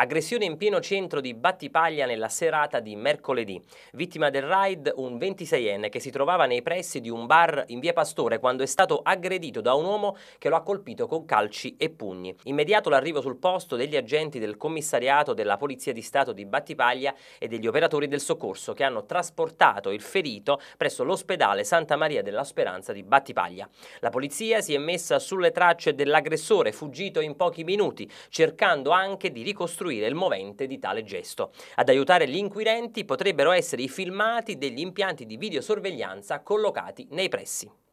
Aggressione in pieno centro di Battipaglia nella serata di mercoledì. Vittima del raid un 26enne che si trovava nei pressi di un bar in via Pastore quando è stato aggredito da un uomo che lo ha colpito con calci e pugni. Immediato l'arrivo sul posto degli agenti del commissariato della Polizia di Stato di Battipaglia e degli operatori del soccorso che hanno trasportato il ferito presso l'ospedale Santa Maria della Speranza di Battipaglia. La polizia si è messa sulle tracce dell'aggressore fuggito in pochi minuti cercando anche di ricostruire ricostruire il movente di tale gesto. Ad aiutare gli inquirenti potrebbero essere i filmati degli impianti di videosorveglianza collocati nei pressi.